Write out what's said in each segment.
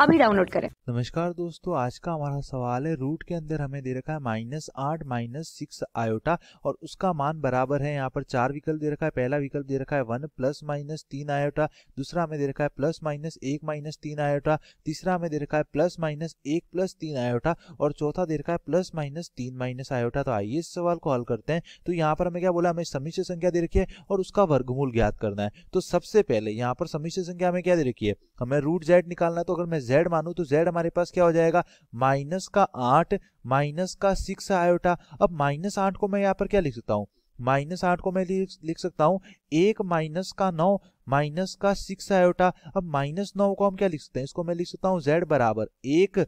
अभी डाउनलोड करें नमस्कार दोस्तों आज का हमारा सवाल है रूट के अंदर हमें दे रखा है माइनस आठ माइनस सिक्स आयोटा और उसका मान बराबर है यहाँ पर चार विकल्प दे रखा है पहला विकल्प दे रखा है वन प्लस माइनस तीन आयोटा दूसरा हमें दे रखा है प्लस माइनस एक माइनस तीन आयोटा तीसरा हमें दे रखा है प्लस माइनस एक प्लस तीन आयोटा और चौथा दे रखा है प्लस माइनस तीन माइनस आयोटा तो आइए इस सवाल को हल करते हैं तो यहाँ पर हमें क्या बोला हमें समीक्ष संख्या दे रखी है और उसका वर्गमूल ज्ञात करना है तो सबसे पहले यहाँ पर समीक्ष संख्या हमें क्या दे रखी है हमें रूट जेड निकालना है तो अगर मैं जेड मानू तो जेड हमारे पास क्या हो जाएगा माइनस का आठ माइनस का सिक्स आयोटा अब माइनस आठ को मैं यहाँ पर क्या लिख सकता हूँ माइनस आठ को मैं लिख सकता हूँ एक माइनस का नौ माइनस का सिक्स आयोटा अब माइनस नौ को हम क्या लिख सकते हैं इसको मैं लिख सकता हूँ जेड बराबर एक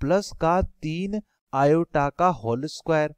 प्लस का तीन आयोटा का whole square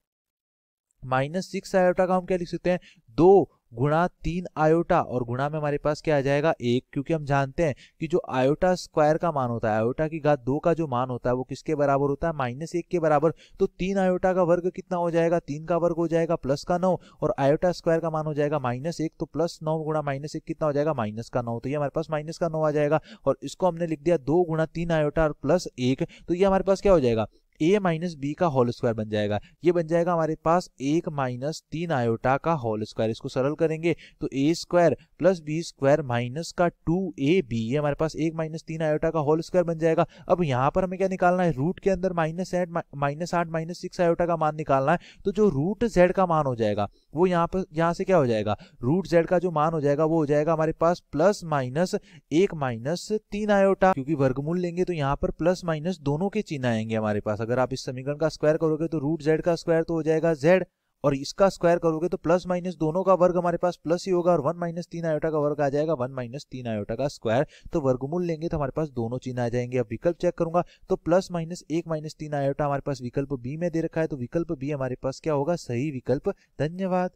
minus six iota का हम क्या लिख सकते हैं दो गुणा तीन आयोटा और गुणा में हमारे पास क्या आ जाएगा एक क्योंकि हम जानते हैं कि जो आयोटा स्क्वायर का मान होता है आयोटा की घात दो का जो मान होता है वो किसके बराबर होता है माइनस एक के बराबर तो तीन आयोटा का वर्ग कितना हो जाएगा तीन का वर्ग हो जाएगा प्लस का नौ और आयोटा स्क्वायर का मान हो जाएगा माइनस एक तो प्लस नौ गुणा माइनस एक कितना हो जाएगा माइनस का नौ तो ये हमारे पास माइनस का नौ आ जाएगा और इसको हमने लिख दिया दो गुणा तीन आयोटा और प्लस एक तो ये हमारे पास क्या हो जाएगा ए माइनस बी का होल स्क्वायर बन जाएगा ये बन जाएगा हमारे पास एक माइनस तीन आयोटा का होल स्क्वायर इसको सरल करेंगे तो A square plus B square minus का टू ए बी ये हमारे पास एक माइनस तीन आयोटा का होल स्क्वायर बन जाएगा अब यहाँ पर हमें क्या निकालना है रूट के अंदर माइनस एट माइनस आठ माइनस सिक्स आयोटा का मान निकालना है तो जो रूट जेड का मान हो जाएगा वो यहाँ पर यहाँ से क्या हो जाएगा रूट जेड का जो मान हो जाएगा वो हो जाएगा हमारे पास प्लस माइनस एक माइनस तीन आयोटा क्योंकि वर्गमूल लेंगे तो यहाँ पर प्लस माइनस दोनों के चिन्ह आएंगे हमारे पास अगर अगर आप इस समीकरण का स्क्वायर करोगे तो रूट जेड का स्क्वायर तो हो जाएगा जेड और इसका स्क्वायर करोगे तो प्लस माइनस दोनों का वर्ग हमारे पास प्लस ही होगा और वन माइनस तीन आयोटा का वर्ग आ जाएगा वन माइनस तीन आयोटा का स्क्वायर तो वर्गमूल लेंगे तो हमारे पास दोनों चिन्ह आ जाएंगे अब विकल्प चेक करूंगा तो प्लस माइनस एक माइनस तीन आयोटा हमारे पास विकल्प बी में दे रखा है तो विकल्प बी हमारे पास क्या होगा सही विकल्प धन्यवाद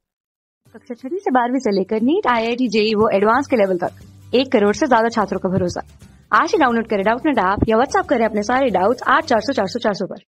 कक्षा छठी से बारहवीं से लेकर नीट आई आई टी वो एडवांस के लेवल तक एक करोड़ से ज्यादा छात्रों का भरोसा आज ही डाउनलोड करें डाउट नेट ऐप या व्हाट्सअप करें अपने सारे डाउट आठ चार सौ चार सौ चार सौ पर